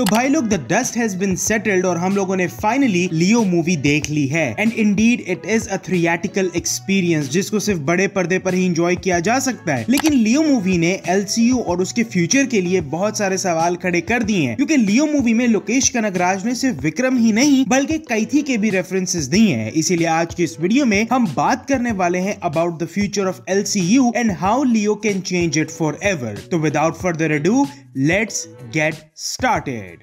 तो भाई लोग the dust has been settled और हम लोगों ने फाइनली लियो मूवी देख ली है and indeed it is a theatrical experience जिसको सिर्फ बड़े पर्दे पर ही इंजॉय किया जा सकता है लेकिन लियो मूवी ने एलसीयू और उसके फ्यूचर के लिए बहुत सारे सवाल खड़े कर दिए हैं क्योंकि लियो मूवी में लोकेश कनकराज ने सिर्फ विक्रम ही नहीं बल्कि कैथी के भी रेफरेंसेज दिए हैं इसीलिए आज की इस वीडियो में हम बात करने वाले हैं about the future of L and how Leo can change it forever तो without further ado Let's get started.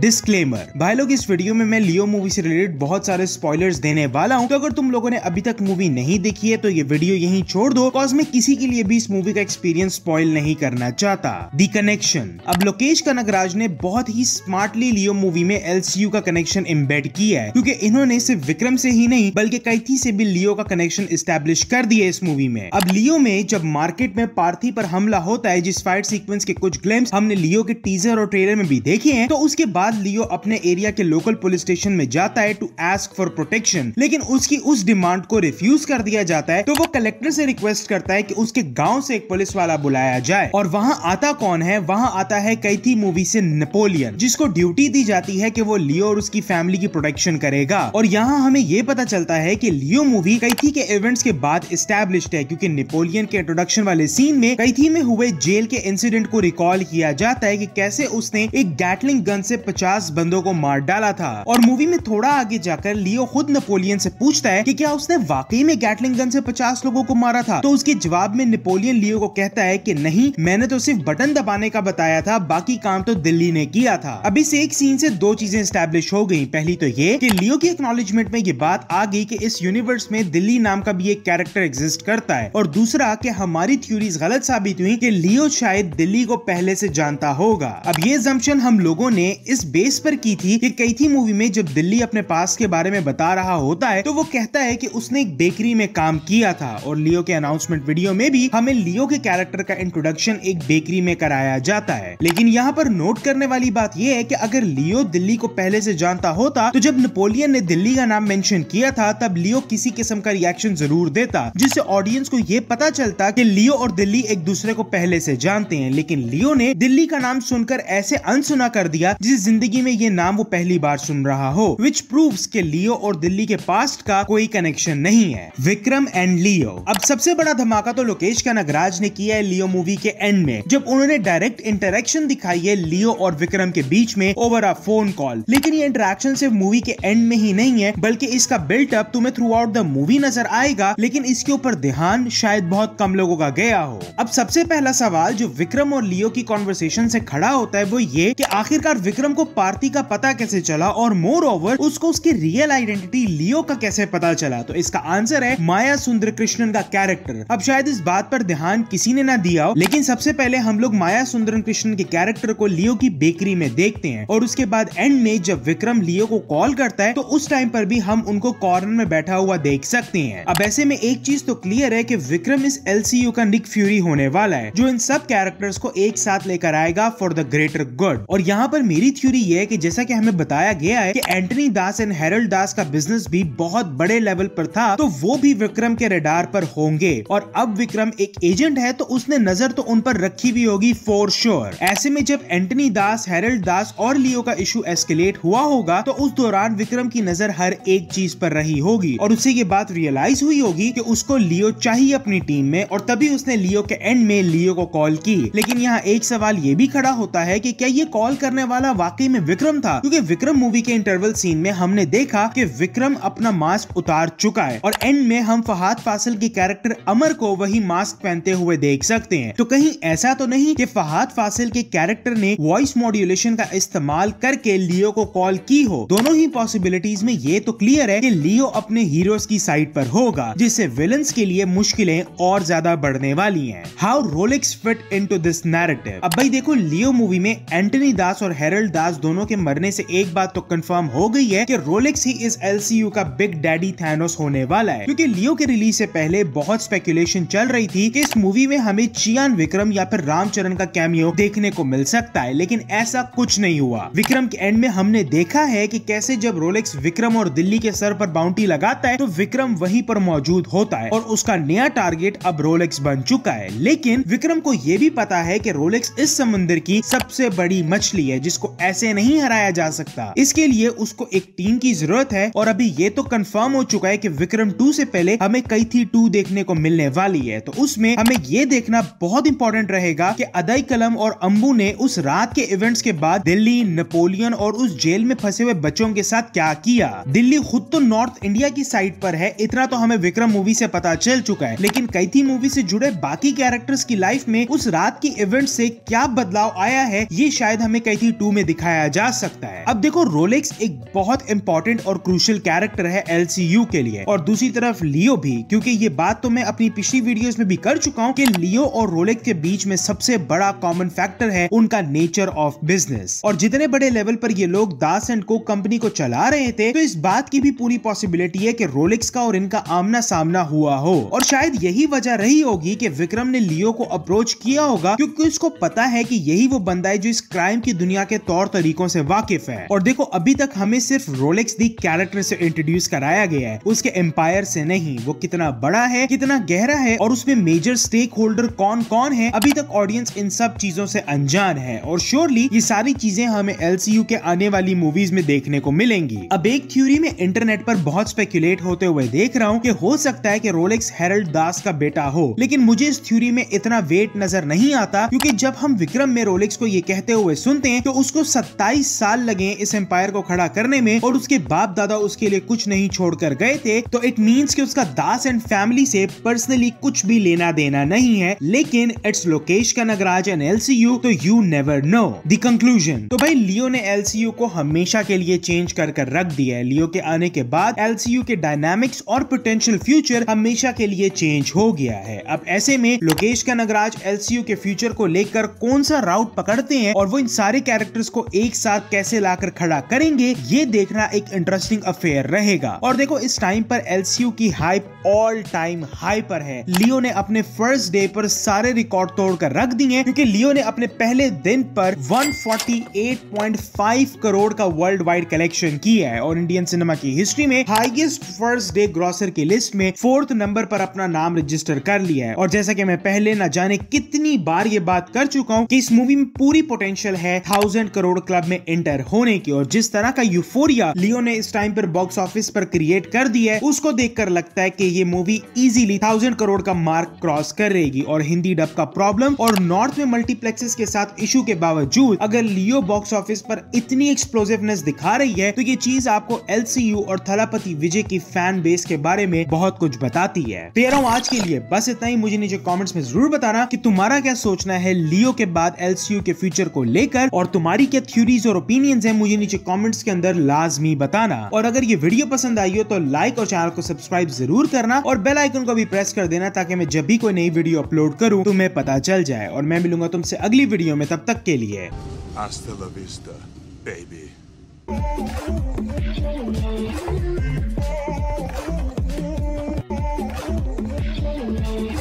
Disclaimer भाई लोग इस वीडियो में मैं लियो मूवी से रिलेटेड बहुत सारे स्पॉयलर्स देने वाला हूँ तो अगर तुम लोगों ने अभी तक मूवी नहीं देखी है तो ये वीडियो यहीं छोड़ दो कॉज में किसी के लिए भी इस मूवी का एक्सपीरियंस स्पॉइल नहीं करना चाहता दी कनेक्शन अब लोकेश कनक ने बहुत ही स्मार्टली लियो मूवी में एल का कनेक्शन इम्बेड किया है क्यूँकी इन्होंने सिर्फ विक्रम से ही नहीं बल्कि कैथी से भी लियो का कनेक्शन स्टेब्लिश कर दिया इस मूवी में अब लियो में जब मार्केट में पार्थी पर हमला होता है जिस फाइट सीक्वेंस के कुछ ग्लेम्स हमने लियो के टीजर और ट्रेलर में भी देखे हैं तो उसके बाद बाद लियो अपने एरिया के लोकल पुलिस स्टेशन में जाता है टू एस्क फॉर प्रोटेक्शन लेकिन उसकी उस डिमांड को रिफ्यूज कर दिया जाता है तो वो कलेक्टर से रिक्वेस्ट करता है कि उसके गांव से एक पुलिस वाला बुलाया जाए और वहां आता कौन है वहां आता है थी मूवी से नेपोलियन जिसको ड्यूटी दी जाती है कि वो लियो और उसकी फैमिली की प्रोटेक्शन करेगा और यहाँ हमें ये पता चलता है कि लियो मूवी कैथी के इवेंट्स के बाद स्टेब्लिश है क्योंकि नेपोलियन के इंट्रोडक्शन वाले सीन में कैथी में हुए जेल के इंसिडेंट को रिकॉल किया जाता है की कैसे उसने एक गैटलिंग गन से पचास बंदों को मार डाला था और मूवी में थोड़ा आगे जाकर लियो खुद नेपोलियन से पूछता है कि क्या उसने वाकई में गैटलिंग गन से 50 लोगों को मारा था तो उसके जवाब में नेपोलियन लियो को कहता है कि नहीं मैंने तो सिर्फ बटन दबाने का बताया था बाकी काम तो दिल्ली ने किया था अब इस एक सीन से दो चीजें स्टैब्लिश हो गई पहली तो ये कि लियो की एक्नोलेजमेंट में ये बात आ गई की इस यूनिवर्स में दिल्ली नाम का भी एक कैरेक्टर एग्जिस्ट करता है और दूसरा की हमारी थ्यूरी गलत साबित हुई की लियो शायद दिल्ली को पहले ऐसी जानता होगा अब ये जम्पन हम लोगों ने इस बेस पर की थी कि कैथी मूवी में जब दिल्ली अपने पास के बारे में बता रहा होता है तो वो कहता है कि उसने एक बेकरी में काम किया था और लियो के अनाउंसमेंट वीडियो में भी हमें लियो के कैरेक्टर का इंट्रोडक्शन एक बेकरी में कराया जाता है लेकिन यहाँ पर नोट करने वाली बात यह है की अगर लियो दिल्ली को पहले ऐसी जानता होता तो जब नेपोलियन ने दिल्ली का नाम मैंशन किया था तब लियो किसी किस्म का रिएक्शन जरूर देता जिससे ऑडियंस को ये पता चलता की लियो और दिल्ली एक दूसरे को पहले ऐसी जानते हैं लेकिन लियो ने दिल्ली का नाम सुनकर ऐसे अनसुना कर दिया जिसे जिंदगी में ये नाम वो पहली बार सुन रहा हो विच प्रूव के लियो और दिल्ली के पास्ट का कोई कनेक्शन नहीं है विक्रम एंड लियो अब सबसे बड़ा धमाका तो लोकेश का नगराज ने किया है लियो मूवी के एंड में जब उन्होंने डायरेक्ट इंटरेक्शन दिखाई है लियो और विक्रम के बीच में ओवर अ फोन कॉल लेकिन ये इंटरेक्शन सिर्फ मूवी के एंड में ही नहीं है बल्कि इसका बिल्टअप तुम्हें थ्रू आउट द मूवी नजर आएगा लेकिन इसके ऊपर ध्यान शायद बहुत कम लोगों का गया हो अब सबसे पहला सवाल जो विक्रम और लियो की कॉन्वर्सेशन से खड़ा होता है वो ये कि आखिरकार विक्रम को पार्थी का पता कैसे चला और मोर ओवर उसको उसकी रियल आइडेंटिटी लियो का कैसे पता चला तो इसका आंसर है माया सुंदर कृष्णन का कैरेक्टर अब शायद इस बात पर ध्यान किसी ने ना दिया हो लेकिन सबसे पहले हम लोग माया सुंदर कृष्णन के कैरेक्टर को लियो की बेकरी में देखते हैं और उसके बाद एंड में जब विक्रम लियो को कॉल करता है तो उस टाइम पर भी हम उनको कॉर्नर में बैठा हुआ देख सकते हैं अब ऐसे में एक चीज तो क्लियर है की विक्रम इस एल का निक फ्यूरी होने वाला है जो इन सब कैरेक्टर्स को एक साथ लेकर आएगा फॉर द ग्रेटर गुड और यहाँ पर मेरी थ्यूरी भी ये कि जैसा कि हमें बताया गया है कि एंटनी दास एंड हेरल्ड दास का बिजनेस भी बहुत बड़े लेवल पर था तो वो भी विक्रम के रेडार पर होंगे और अब विक्रम एक एजेंट है तो उसने नजर तो उन पर रखी भी होगी फॉर श्योर ऐसे में जब एंटनी दास हेरल्ड दास और लियो का इशू एस्केलेट हुआ होगा तो उस दौरान विक्रम की नजर हर एक चीज पर रही होगी और उसे ये बात रियलाइज हुई होगी कि उसको लियो चाहिए अपनी टीम में और तभी उसने लियो के एंड में लियो को कॉल की लेकिन यहाँ एक सवाल ये भी खड़ा होता है कि क्या ये कॉल करने वाला वाकई मूवी में विक्रम था क्योंकि विक्रम मूवी के इंटरवल सीन में हमने देखा कि विक्रम अपना मास्क उतार चुका है और एंड में हम फहाद फासिल के कैरेक्टर अमर को वही मास्क पहनते हुए देख सकते हैं तो कहीं ऐसा तो नहीं कि फहाद फासिल के कैरेक्टर ने वॉइस मॉड्यूलेशन का इस्तेमाल करके लियो को कॉल की हो दोनों ही पॉसिबिलिटीज में ये तो क्लियर है की लियो अपने हीरो की साइड पर होगा जिससे विलन के लिए मुश्किलें और ज्यादा बढ़ने वाली हैं। How Rolex fit into this narrative अब भाई देखो लियो मूवी में एंटनी दास और हेरल्ड दास आज दोनों के मरने से एक बात तो कंफर्म हो गई है कि रोलेक्स ही इस एलसीयू का बिग डैडी थैनोस होने वाला है क्योंकि लियो के रिलीज से पहले बहुत स्पेकुलेशन चल रही थी कि इस मूवी में हमें चियान विक्रम या फिर रामचरण का कैमियो देखने को मिल सकता है लेकिन ऐसा कुछ नहीं हुआ विक्रम के एंड में हमने देखा है की कैसे जब रोलेक्स विक्रम और दिल्ली के सर पर बाउंड्री लगाता है तो विक्रम वही पर मौजूद होता है और उसका नया टारगेट अब रोलेक्स बन चुका है लेकिन विक्रम को ये भी पता है की रोलेक्स इस समुद्र की सबसे बड़ी मछली है जिसको ऐसे ऐसे नहीं हराया जा सकता इसके लिए उसको एक टीम की जरूरत है और अभी ये तो कंफर्म हो चुका है कि विक्रम टू से पहले हमें कई थी टू देखने को मिलने वाली है तो उसमें हमें ये देखना बहुत इंपॉर्टेंट रहेगा की अदय कलम और अम्बू ने उस रात के इवेंट्स के बाद दिल्ली नेपोलियन और उस जेल में फंसे हुए बच्चों के साथ क्या किया दिल्ली खुद तो नॉर्थ इंडिया की साइड पर है इतना तो हमें विक्रम मूवी से पता चल चुका है लेकिन कैथी मूवी से जुड़े बाकी कैरेक्टर्स की लाइफ में उस रात की इवेंट से क्या बदलाव आया है ये शायद हमें कैथी टू में दिखाई दिखाया जा सकता है अब देखो रोलेक्स एक बहुत इंपॉर्टेंट और क्रूशियल कैरेक्टर है एल के लिए और दूसरी तरफ लियो भी क्योंकि ये बात तो मैं अपनी पिछली वीडियोस में भी कर चुका हूँ कि लियो और रोलेक्स के बीच में सबसे बड़ा कॉमन फैक्टर है उनका नेचर ऑफ बिजनेस और जितने बड़े लेवल पर ये लोग दास एंड को कंपनी को चला रहे थे तो इस बात की भी पूरी पॉसिबिलिटी है कि रोलेक्स का और इनका आमना सामना हुआ हो और शायद यही वजह रही होगी कि विक्रम ने लियो को अप्रोच किया होगा क्योंकि उसको पता है कि यही वो बंदा है जो इस क्राइम की दुनिया के तौर तरीकों से वाकिफ है और देखो अभी तक हमें सिर्फ रोलेक्स दी कैरेक्टर से इंट्रोड्यूस कराया गया है उसके एम्पायर से नहीं वो कितना बड़ा है कितना गहरा है और उसमें मेजर स्टेक होल्डर कौन कौन है अभी तक ऑडियंस इन सब चीजों से अनजान है और श्योरली ये सारी चीजें हमें एल के आने वाली मूवीज में देखने को मिलेंगी अब एक थ्योरी में इंटरनेट पर बहुत स्पेक्यूलेट होते हुए देख रहा हूँ की हो सकता है की रोलेक्स हेरल्ड दास का बेटा हो लेकिन मुझे इस थ्योरी में इतना वेट नजर नहीं आता क्यूँकी जब हम विक्रम में रोलेक्स को ये कहते हुए सुनते हैं तो उसको सत्ताईस साल लगे इस एम्पायर को खड़ा करने में और उसके बाप दादा उसके लिए कुछ नहीं छोड़कर गए थे तो इट मीन कि उसका दास एंड फैमिली से पर्सनली कुछ भी लेना देना नहीं है लेकिन इट्स लोकेश का नगराज एंड एल तो you never know the conclusion तो भाई लियो ने एल को हमेशा के लिए चेंज कर कर रख दिया है लियो के आने के बाद एल के डायनामिक्स और पोटेंशियल फ्यूचर हमेशा के लिए चेंज हो गया है अब ऐसे में लोकेश का नगराज एल के फ्यूचर को लेकर कौन सा राउट पकड़ते हैं और वो इन सारे कैरेक्टर्स को एक साथ कैसे लाकर खड़ा करेंगे ये देखना एक इंटरेस्टिंग अफेयर रहेगा और देखो इस टाइम पर एलसीयू की हाइप ऑल टाइम हाई पर है लियो ने अपने फर्स्ट डे पर सारे रिकॉर्ड तोड़कर रख दिए क्योंकि लियो ने अपने पहले दिन पर 148.5 करोड़ का वर्ल्ड वाइड कलेक्शन किया है और इंडियन सिनेमा की हिस्ट्री में हाईएस्ट फर्स्ट डे ग्रॉसर की लिस्ट में फोर्थ नंबर पर अपना नाम रजिस्टर कर लिया है और जैसा कि मैं पहले न जाने कितनी बार ये बात कर चुका हूँ कि इस मूवी में पूरी पोटेंशियल है थाउजेंड करोड़ क्लब में एंटर होने की और जिस तरह का यूफोरिया लियो ने इस टाइम पर बॉक्स ऑफिस पर क्रिएट कर दी है उसको देखकर लगता है कि ये मूवी इजीली थाउजेंड करोड़ का मार्क क्रॉस करेगी और हिंदी डब का प्रॉब्लम और नॉर्थ में मल्टीप्लेक्सेस के साथ इशू के बावजूद अगर लियो बॉक्स ऑफिस पर इतनी एक्सप्लोजिवनेस दिखा रही है तो ये चीज आपको एलसीयू और थलापति विजय की फैन बेस के बारे में बहुत कुछ बताती है तेरह तो आज के लिए बस इतना ही मुझे नीचे कमेंट्स में जरूर बताना कि तुम्हारा क्या सोचना है लियो के बाद एलसीयू के फ्यूचर को लेकर और तुम्हारी क्या थ्यूरीज और ओपिनियंस है मुझे नीचे कॉमेंट्स के अंदर लाजमी बताना और अगर ये वीडियो पसंद आई हो तो लाइक और चैनल को सब्सक्राइब जरूर करना और बेल आइकन को भी प्रेस कर देना ताकि मैं जब भी कोई नई वीडियो अपलोड करूँ तुम्हें पता चल जाए और मैं मिलूंगा तुमसे अगली वीडियो में तब तक के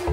लिए